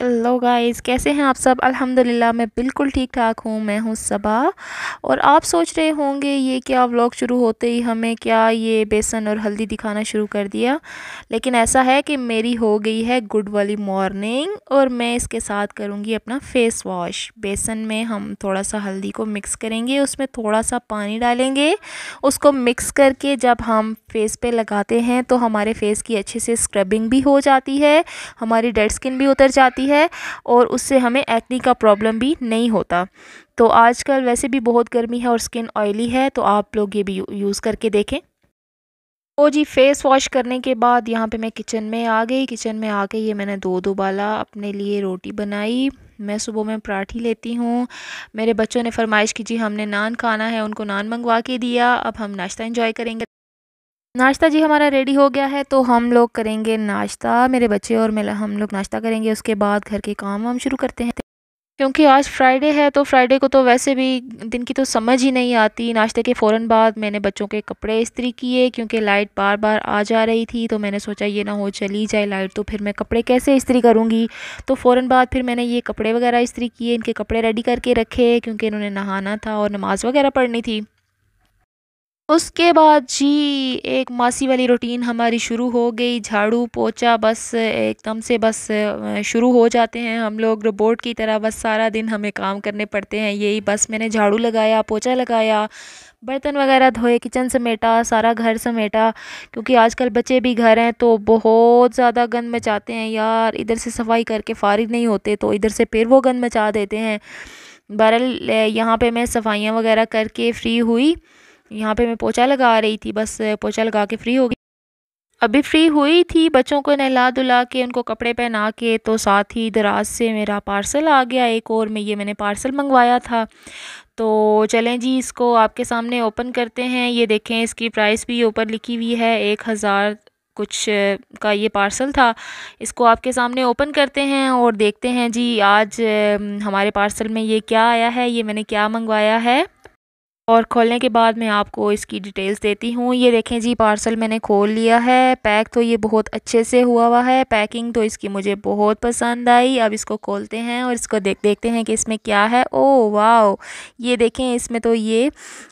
hello guys कैसे हैं आप सब अल्हम्दुलिल्लाह मैं बिल्कुल ठीक ठाक हूँ मैं हूँ सबा और आप सोच रहे होंगे ये क्या व्लॉग शुरू होते ही हमें क्या ये बेसन और हल्दी दिखाना शुरू कर दिया लेकिन ऐसा है कि मेरी हो गई है गुड वाली मॉर्निंग और मैं इसके साथ करूँगी अपना फेस वॉश बेसन में हम थोड़ा सा हल्दी को मिक्स करेंगे उसमें थोड़ा सा पानी डालेंगे उसको मिक्स करके जब हम फेस पर लगाते हैं तो हमारे फेस की अच्छे से स्क्रबिंग भी हो जाती है हमारी डेड स्किन भी उतर जाती जाती है और उससे हमें एक्नी का प्रॉब्लम भी नहीं होता तो आजकल वैसे भी बहुत गर्मी है और स्किन ऑयली है तो आप लोग ये भी यूज़ करके देखें ओ जी फेस वॉश करने के बाद यहाँ पे मैं किचन में आ गई किचन में आके ये मैंने दो दो बाला अपने लिए रोटी बनाई मैं सुबह में पराठी लेती हूँ मेरे बच्चों ने फरमाइश की जी हमने नान खाना है उनको नान मंगवा के दिया अब हम नाश्ता इंजॉय करेंगे नाश्ता जी हमारा रेडी हो गया है तो हम लोग करेंगे नाश्ता मेरे बच्चे और मेरा हम लोग नाश्ता करेंगे उसके बाद घर के काम हम शुरू करते हैं क्योंकि आज फ्राइडे है तो फ्राइडे को तो वैसे भी दिन की तो समझ ही नहीं आती नाश्ते के फ़ौरन बाद मैंने बच्चों के कपड़े इस्त्री किए क्योंकि लाइट बार बार आ जा रही थी तो मैंने सोचा ये ना हो चली जाए लाइट तो फिर मैं कपड़े कैसे इस्त्री करूँगी तो फ़ौरन बाद फिर मैंने ये कपड़े वगैरह इस्त्री किए इनके कपड़े रेडी करके रखे क्योंकि इन्होंने नहाना था और नमाज़ वगैरह पढ़नी थी उसके बाद जी एक मासी वाली रूटीन हमारी शुरू हो गई झाड़ू पोछा बस एकदम से बस शुरू हो जाते हैं हम लोग रोबोट की तरह बस सारा दिन हमें काम करने पड़ते हैं यही बस मैंने झाड़ू लगाया पोछा लगाया बर्तन वगैरह धोए किचन समेटा सारा घर समेटा क्योंकि आजकल बच्चे भी घर हैं तो बहुत ज़्यादा गंद मचाते हैं यार इधर से सफाई करके फारिग नहीं होते तो इधर से फिर वो गंद मचा देते हैं बहरल यहाँ पर मैं सफाइयाँ वगैरह करके फ्री हुई यहाँ पे मैं पोछा लगा रही थी बस पोछा लगा के फ्री हो गई अभी फ्री हुई थी बच्चों को नहला दुला के उनको कपड़े पहना के तो साथ ही दराज से मेरा पार्सल आ गया एक और में ये मैंने पार्सल मंगवाया था तो चलें जी इसको आपके सामने ओपन करते हैं ये देखें इसकी प्राइस भी ऊपर लिखी हुई है एक हज़ार कुछ का ये पार्सल था इसको आपके सामने ओपन करते हैं और देखते हैं जी आज हमारे पार्सल में ये क्या आया है ये मैंने क्या मंगवाया है और खोलने के बाद मैं आपको इसकी डिटेल्स देती हूँ ये देखें जी पार्सल मैंने खोल लिया है पैक तो ये बहुत अच्छे से हुआ हुआ है पैकिंग तो इसकी मुझे बहुत पसंद आई अब इसको खोलते हैं और इसको देख देखते हैं कि इसमें क्या है ओ वाओ ये देखें इसमें तो ये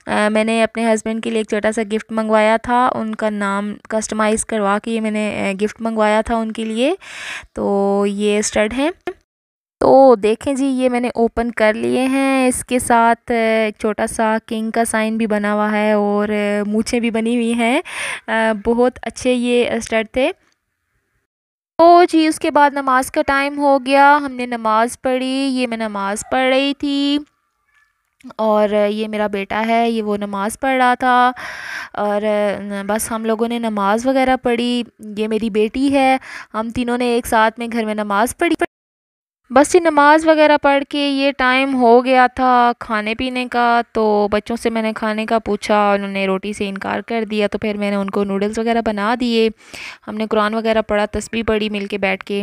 आ, मैंने अपने हस्बैंड के लिए एक छोटा सा गिफ्ट मंगवाया था उनका नाम कस्टमाइज़ करवा के ये मैंने गिफ्ट मंगवाया था उनके लिए तो ये स्टड हैं तो देखें जी ये मैंने ओपन कर लिए हैं इसके साथ एक छोटा सा किंग का साइन भी बना हुआ है और मूछें भी बनी हुई हैं बहुत अच्छे ये स्टर थे तो जी उसके बाद नमाज का टाइम हो गया हमने नमाज़ पढ़ी ये मैं नमाज़ पढ़ रही थी और ये मेरा बेटा है ये वो नमाज़ पढ़ रहा था और बस हम लोगों ने नमाज़ वगैरह पढ़ी ये मेरी बेटी है हम तीनों ने एक साथ में घर में नमाज़ पढ़ी बस ये नमाज़ वगैरह पढ़ के ये टाइम हो गया था खाने पीने का तो बच्चों से मैंने खाने का पूछा उन्होंने रोटी से इनकार कर दिया तो फिर मैंने उनको नूडल्स वगैरह बना दिए हमने कुरान वगैरह पढ़ा तस्वीर पढ़ी मिल के बैठ के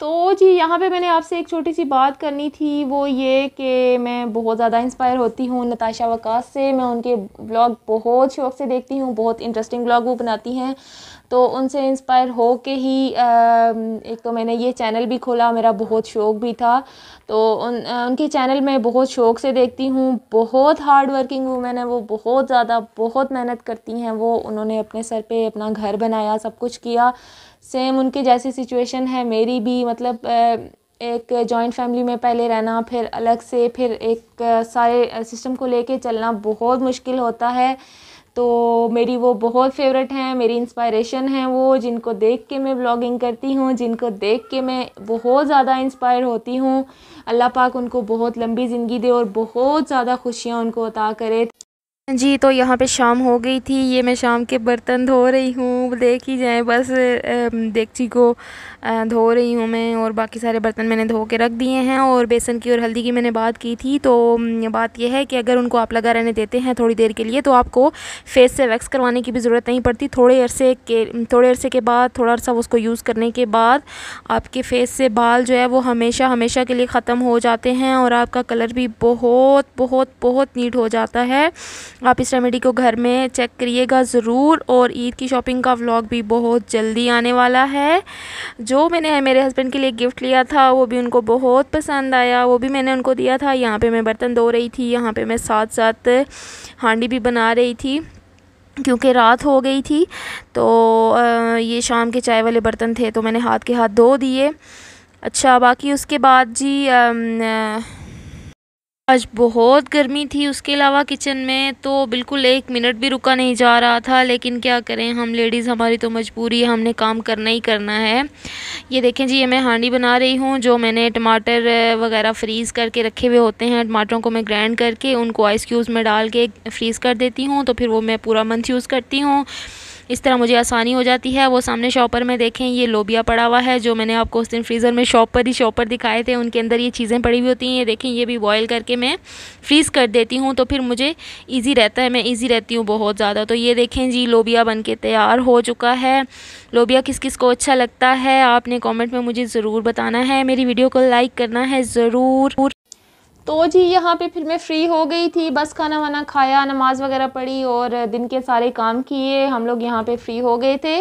तो जी यहाँ पे मैंने आपसे एक छोटी सी बात करनी थी वो ये कि मैं बहुत ज़्यादा इंस्पायर होती हूँ नताशा वकास से मैं उनके ब्लॉग बहुत शौक़ से देखती हूँ बहुत इंटरेस्टिंग ब्लॉग वो बनाती हैं तो उनसे इंस्पायर हो के ही एक तो मैंने ये चैनल भी खोला मेरा बहुत शौक़ भी था तो उन उनके चैनल मैं बहुत शौक़ से देखती हूँ बहुत हार्ड वर्किंग वूमेन है वो बहुत ज़्यादा बहुत मेहनत करती हैं वो उन्होंने अपने सर पे अपना घर बनाया सब कुछ किया सेम उनके जैसी सिचुएशन है मेरी भी मतलब एक जॉइंट फैमिली में पहले रहना फिर अलग से फिर एक सारे सिस्टम को लेके चलना बहुत मुश्किल होता है तो मेरी वो बहुत फेवरेट हैं मेरी इंस्पायरेशन है वो जिनको देख के मैं ब्लॉगिंग करती हूँ जिनको देख के मैं बहुत ज़्यादा इंस्पायर होती हूँ अल्लाह पाक उनको बहुत लंबी ज़िंदगी दे और बहुत ज़्यादा खुशियाँ उनको अता करे जी तो यहाँ पे शाम हो गई थी ये मैं शाम के बर्तन धो रही हूँ देख ही जाए बस देगची को धो रही हूँ मैं और बाकी सारे बर्तन मैंने धो के रख दिए हैं और बेसन की और हल्दी की मैंने बात की थी तो बात यह है कि अगर उनको आप लगा रहने देते हैं थोड़ी देर के लिए तो आपको फेस से वैक्स करवाने की भी ज़रूरत नहीं पड़ती थोड़े अरसे के थोड़े अरसे के बाद थोड़ा सा उसको यूज़ करने के बाद आपके फेस से बाल जो है वो हमेशा हमेशा के लिए ख़त्म हो जाते हैं और आपका कलर भी बहुत बहुत बहुत नीट हो जाता है आप इस रेमेडी को घर में चेक करिएगा ज़रूर और ईद की शॉपिंग का व्लॉग भी बहुत जल्दी आने वाला है जो मैंने मेरे हस्बैंड के लिए गिफ्ट लिया था वो भी उनको बहुत पसंद आया वो भी मैंने उनको दिया था यहाँ पे मैं बर्तन धो रही थी यहाँ पे मैं साथ साथ हांडी भी बना रही थी क्योंकि रात हो गई थी तो ये शाम के चाय वाले बर्तन थे तो मैंने हाथ के हाथ धो दिए अच्छा बाकी उसके बाद जी आ, आ, आज बहुत गर्मी थी उसके अलावा किचन में तो बिल्कुल एक मिनट भी रुका नहीं जा रहा था लेकिन क्या करें हम लेडीज़ हमारी तो मजबूरी है हमने काम करना ही करना है ये देखें जी ये मैं हांडी बना रही हूँ जो मैंने टमाटर वगैरह फ्रीज़ करके रखे हुए होते हैं टमाटरों को मैं ग्राइंड करके उनको आइस क्यूब्स में डाल के फ्रीज़ कर देती हूँ तो फिर वो मैं पूरा मंथ यूज़ करती हूँ इस तरह मुझे आसानी हो जाती है वो सामने शॉपर में देखें ये लोबिया पड़ा हुआ है जो मैंने आपको उस दिन फ्रीज़र में शॉप पर ही शॉपर दिखाए थे उनके अंदर ये चीज़ें पड़ी हुई होती हैं ये देखें ये भी बॉयल करके मैं फ्रीज़ कर देती हूँ तो फिर मुझे ईजी रहता है मैं ईजी रहती हूँ बहुत ज़्यादा तो ये देखें जी लोबिया बन के तैयार हो चुका है लोबिया किस किस को अच्छा लगता है आपने कॉमेंट में मुझे ज़रूर बताना है मेरी वीडियो को लाइक करना है ज़रूर तो जी यहाँ पे फिर मैं फ्री हो गई थी बस खाना वाना खाया नमाज़ वगैरह पढ़ी और दिन के सारे काम किए हम लोग यहाँ पे फ्री हो गए थे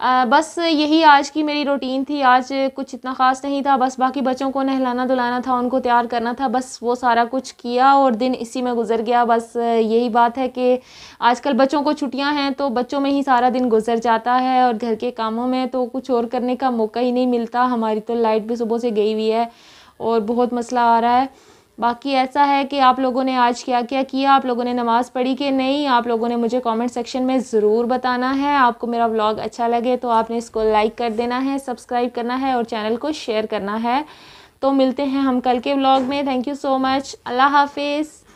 आ, बस यही आज की मेरी रूटीन थी आज कुछ इतना ख़ास नहीं था बस बाकी बच्चों को नहलाना धुलाना था उनको तैयार करना था बस वो सारा कुछ किया और दिन इसी में गुजर गया बस यही बात है कि आजकल बच्चों को छुट्टियां हैं तो बच्चों में ही सारा दिन गुजर जाता है और घर के कामों में तो कुछ और करने का मौका ही नहीं मिलता हमारी तो लाइट भी सुबह से गई हुई है और बहुत मसला आ रहा है बाकी ऐसा है कि आप लोगों ने आज क्या क्या किया आप लोगों ने नमाज़ पढ़ी कि नहीं आप लोगों ने मुझे कमेंट सेक्शन में ज़रूर बताना है आपको मेरा व्लॉग अच्छा लगे तो आपने इसको लाइक कर देना है सब्सक्राइब करना है और चैनल को शेयर करना है तो मिलते हैं हम कल के व्लॉग में थैंक यू सो मच अल्लाह हाफिज़